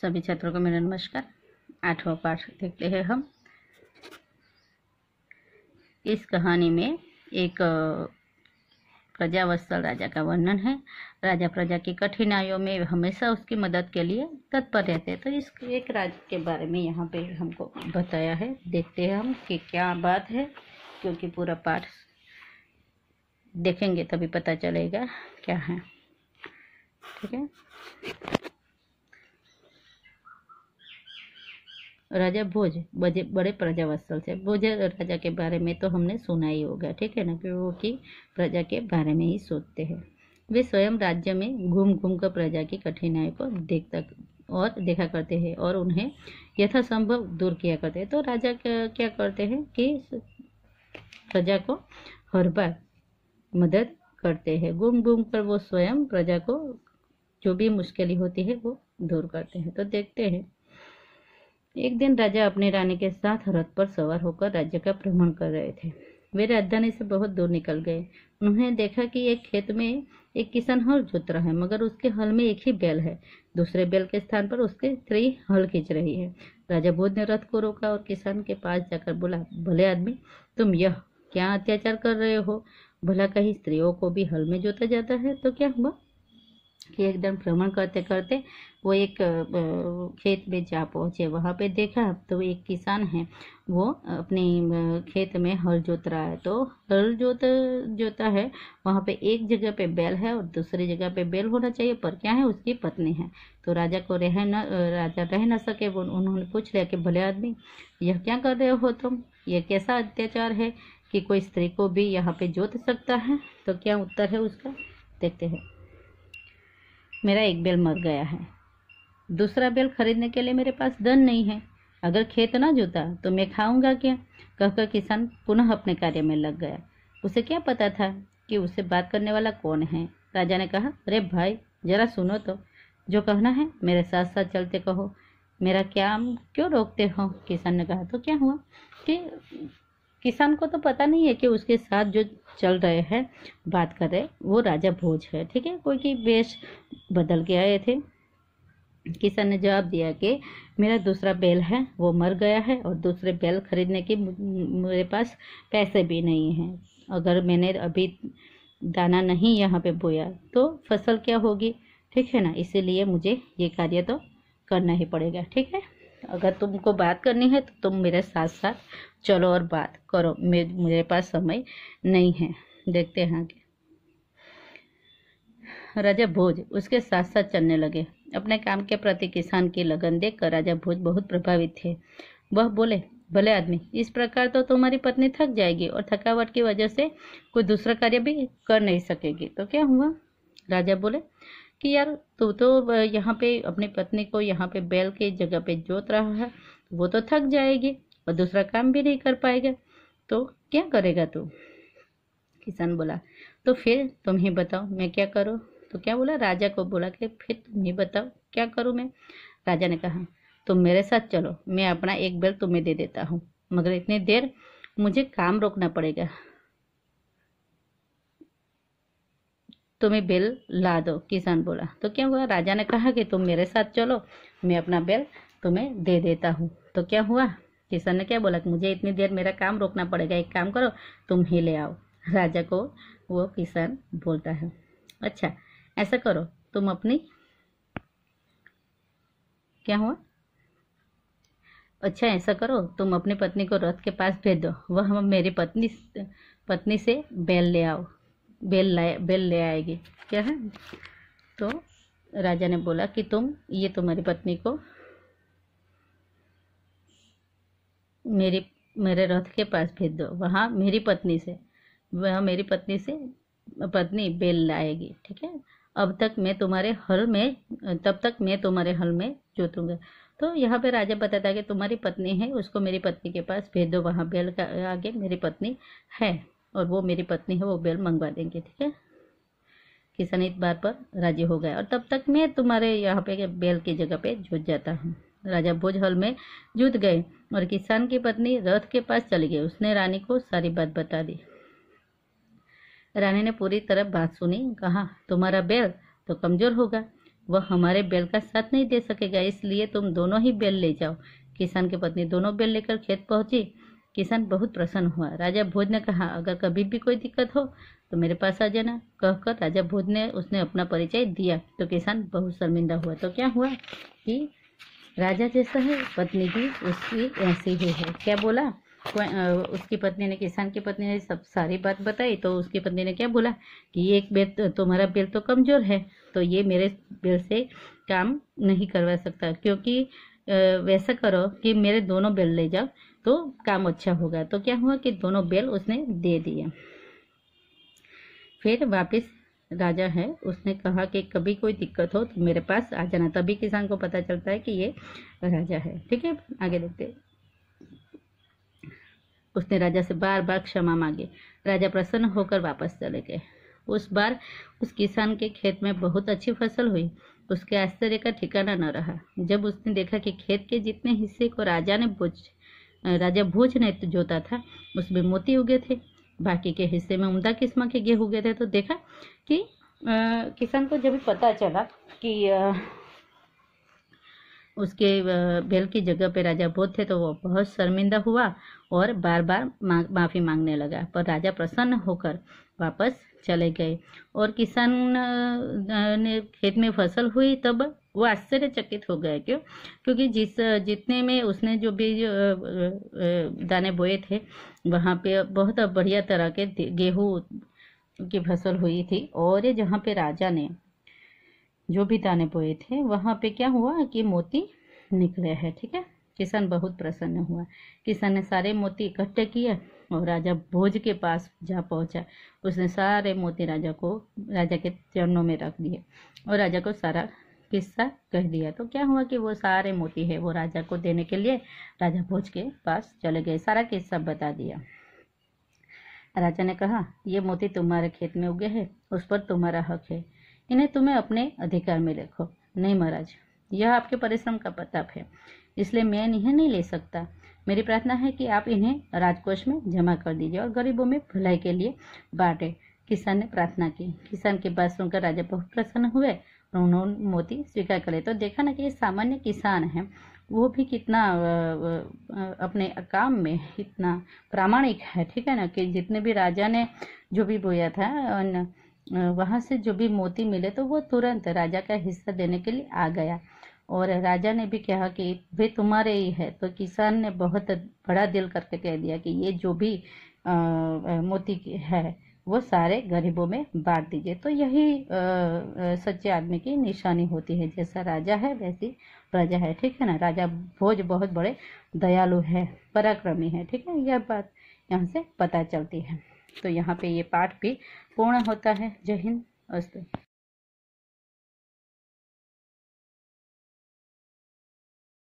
सभी छात्रों को मेरा नमस्कार आठवां पाठ देखते हैं हम इस कहानी में एक प्रजावत्सल राजा का वर्णन है राजा प्रजा की कठिनाइयों में हमेशा उसकी मदद के लिए तत्पर रहते हैं तो इस एक राज्य के बारे में यहाँ पे हमको बताया है देखते हैं हम कि क्या बात है क्योंकि पूरा पाठ देखेंगे तभी पता चलेगा क्या है ठीक है राजा भोज बड़े बड़े प्रजावत्सल थे भोज राजा के बारे में तो हमने सुना ही होगा ठीक है ना की प्रजा के बारे में ही सोचते हैं वे स्वयं राज्य में घूम घूम कर प्रजा की कठिनाई को देखता और देखा करते हैं और उन्हें यथासंभव दूर किया करते हैं तो राजा क्या करते हैं कि प्रजा को हर बार मदद करते हैं घूम घूम कर वो स्वयं प्रजा को जो भी मुश्किल होती है वो दूर करते हैं तो देखते हैं एक दिन राजा अपने रानी के साथ रथ पर सवार होकर राज्य का भ्रमण कर रहे थे वे राजधानी से बहुत दूर निकल गए उन्होंने देखा कि एक खेत में एक किसान हल जोत रहा है मगर उसके हल में एक ही बैल है दूसरे बैल के स्थान पर उसके स्त्री हल खींच रही है राजा बोध ने रथ को रोका और किसान के पास जाकर बोला भले आदमी तुम यह क्या अत्याचार कर रहे हो भला कहीं स्त्रियों को भी हल में जोता जाता है तो क्या हुआ कि एकदम भ्रमण करते करते वो एक खेत में जा पहुँचे वहाँ पे देखा तो एक किसान है वो अपने खेत में हल जोत रहा है तो हल जोत जोता है वहाँ पे एक जगह पे बैल है और दूसरी जगह पे बैल होना चाहिए पर क्या है उसकी पत्नी है तो राजा को रह न राजा रह न सके वो उन्होंने पूछ लिया कि भले आदमी यह क्या कर रहे हो तुम यह कैसा अत्याचार है कि कोई स्त्री को भी यहाँ पे जोत सकता है तो क्या उत्तर है उसका देखते हैं मेरा एक बैल मर गया है दूसरा बैल खरीदने के लिए मेरे पास धन नहीं है अगर खेत ना जोता तो मैं खाऊंगा क्या कहकर किसान पुनः अपने कार्य में लग गया उसे क्या पता था कि उसे बात करने वाला कौन है राजा ने कहा अरे भाई जरा सुनो तो जो कहना है मेरे साथ साथ चलते कहो मेरा क्या क्यों रोकते हो किसान ने कहा तो क्या हुआ कि किसान को तो पता नहीं है कि उसके साथ जो चल रहे हैं बात कर रहे वो राजा भोज है ठीक है कोई कि वेश बदल के आए थे किसान ने जवाब दिया कि मेरा दूसरा बैल है वो मर गया है और दूसरे बैल खरीदने के मेरे पास पैसे भी नहीं हैं अगर मैंने अभी दाना नहीं यहाँ पे बोया तो फसल क्या होगी ठीक है ना इसीलिए मुझे ये कार्य तो करना ही पड़ेगा ठीक है अगर तुमको बात करनी है तो तुम मेरे साथ साथ चलो और बात करो मेरे पास समय नहीं है देखते हैं आगे राजा भोज उसके साथ साथ चलने लगे अपने काम के प्रति किसान की लगन देखकर राजा भोज बहुत प्रभावित थे वह बोले भले आदमी इस प्रकार तो तुम्हारी पत्नी थक जाएगी और थकावट की वजह से कोई दूसरा कार्य भी कर नहीं सकेगी तो क्या हुआ राजा बोले कि यार तू तो, तो यहाँ पे अपनी पत्नी को यहाँ पे बैल के जगह पे जोत रहा है तो वो तो थक जाएगी और दूसरा काम भी नहीं कर पाएगा तो क्या करेगा तू किसान बोला तो फिर तुम ही बताओ मैं क्या करूँ तो क्या बोला राजा को बोला कि फिर तुम ही बताओ क्या करूँ मैं राजा ने कहा तुम मेरे साथ चलो मैं अपना एक बैल तुम्हें दे देता हूँ मगर इतनी देर मुझे काम रोकना पड़ेगा तुम्हें बेल ला दो किसान बोला तो क्या हुआ राजा ने कहा कि तुम मेरे साथ चलो मैं अपना बैल तुम्हें दे देता हूँ तो क्या हुआ किसान ने क्या बोला कि मुझे इतनी देर मेरा काम रोकना पड़ेगा एक काम करो तुम ही ले आओ राजा को वो किसान बोलता है अच्छा ऐसा करो तुम अपनी क्या हुआ अच्छा ऐसा करो तुम अपनी पत्नी को रथ के पास भेज दो वह मेरी पत्नी पत्नी से बैल ले आओ बेल लाए बेल ले आएगी क्या है तो राजा ने बोला कि तुम ये तुम्हारी पत्नी को मेरी मेरे रथ के पास भेज दो वहाँ मेरी पत्नी से वह मेरी पत्नी से पत्नी बेल लाएगी ठीक है अब तक मैं तुम्हारे हल में तब तक मैं तुम्हारे हल में जोतूंगा तो यहाँ पे राजा बताता कि तुम्हारी पत्नी है उसको मेरी पत्नी के पास भेज दो वहाँ बेल का आगे मेरी पत्नी है और वो मेरी पत्नी है वो बैल मंगवा देंगे ठीक है किसान इस बार पर राजी हो गया और तब तक मैं तुम्हारे यहाँ पे बैल की जगह पे जुट जाता हूँ राजा हॉल में जुट गए और किसान की पत्नी रथ के पास चली गई उसने रानी को सारी बात बता दी रानी ने पूरी तरह बात सुनी कहा तुम्हारा बैल तो कमजोर होगा वह हमारे बैल का साथ नहीं दे सकेगा इसलिए तुम दोनों ही बैल ले जाओ किसान की पत्नी दोनों बैल लेकर खेत पहुंची किसान बहुत प्रसन्न हुआ राजा भोज ने कहा अगर कभी भी कोई दिक्कत हो तो मेरे पास आ जाना कहकर राजा भोज ने उसने अपना परिचय दिया तो किसान बहुत शर्मिंदा हुआ तो क्या हुआ कि राजा जैसा है पत्नी भी उसकी ऐसी ही है क्या बोला उसकी पत्नी ने किसान की पत्नी ने सब सारी बात बताई तो उसकी पत्नी ने क्या बोला कि एक बेल तो, तुम्हारा बेल तो कमज़ोर है तो ये मेरे बेल से काम नहीं करवा सकता क्योंकि वैसा करो कि मेरे दोनों बेल ले जाओ तो काम अच्छा होगा तो क्या हुआ कि दोनों बेल उसने दे दिए फिर वापस राजा है उसने कहा कि कभी कोई दिक्कत हो तो मेरे पास आ जाना तभी किसान को पता चलता है कि ये राजा है ठीक है आगे देखते उसने राजा से बार बार क्षमा मांगी राजा प्रसन्न होकर वापस चले गए उस बार उस किसान के खेत में बहुत अच्छी फसल हुई उसके आश्चर्य का ठिकाना न रहा जब उसने देखा कि खेत के जितने हिस्से को राजा ने बुझ राजा भोज ने तो जोता था उसमें मोती उगे थे बाकी के हिस्से में उमदा किस्म के गेह उगे थे तो देखा कि किसान को जब पता चला कि उसके बैल की जगह पे राजा बोध थे तो वो बहुत शर्मिंदा हुआ और बार बार माफ़ी मांगने लगा पर राजा प्रसन्न होकर वापस चले गए और किसान ने खेत में फसल हुई तब वो आश्चर्यचकित हो गए क्यों क्योंकि जिस जितने में उसने जो भी दाने बोए थे वहाँ पे बहुत बढ़िया तरह के गेहूं की फसल हुई थी और ये जहाँ पे राजा ने जो भी दाने बोए थे वहाँ पे क्या हुआ कि मोती निकले हैं ठीक है किसान बहुत प्रसन्न हुआ किसान ने सारे मोती इकट्ठे किए और राजा भोज के पास जा पहुंचा उसने सारे मोती राजा को राजा के चरणों में रख दिए और राजा को सारा किस्सा कह दिया तो क्या हुआ कि वो सारे मोती है वो राजा को देने के लिए राजा भोज के पास चले गए सारा किस्सा बता दिया राजा ने कहा ये मोती तुम्हारे खेत में उगे हैं उस पर तुम्हारा हक है इन्हें तुम्हें अपने अधिकार में रखो नहीं महाराज यह आपके परिश्रम का प्रताप है इसलिए मैं इन्हें नहीं ले सकता मेरी प्रार्थना है कि आप इन्हें राजकोष में जमा कर दीजिए और गरीबों में भलाई के लिए बांटे किसान ने प्रार्थना की किसान की बात सुनकर राजा बहुत प्रसन्न हुए उन्होंने मोती स्वीकार कर तो देखा ना कि ये सामान्य किसान हैं वो भी कितना अपने काम में इतना प्रामाणिक है ठीक है ना कि जितने भी राजा ने जो भी बोया था वहाँ से जो भी मोती मिले तो वो तुरंत राजा का हिस्सा देने के लिए आ गया और राजा ने भी कहा कि वे तुम्हारे ही है तो किसान ने बहुत बड़ा दिल करके कह दिया कि ये जो भी आ, मोती है वो सारे गरीबों में बांट दीजिए तो यही आ, सच्चे आदमी की निशानी होती है जैसा राजा है वैसी प्रजा है ठीक है ना राजा भोज बहुत बड़े दयालु है पराक्रमी है ठीक है यह बात यहाँ से पता चलती है तो यहाँ पे ये पाठ भी पूर्ण होता है जय हिंद अस्तु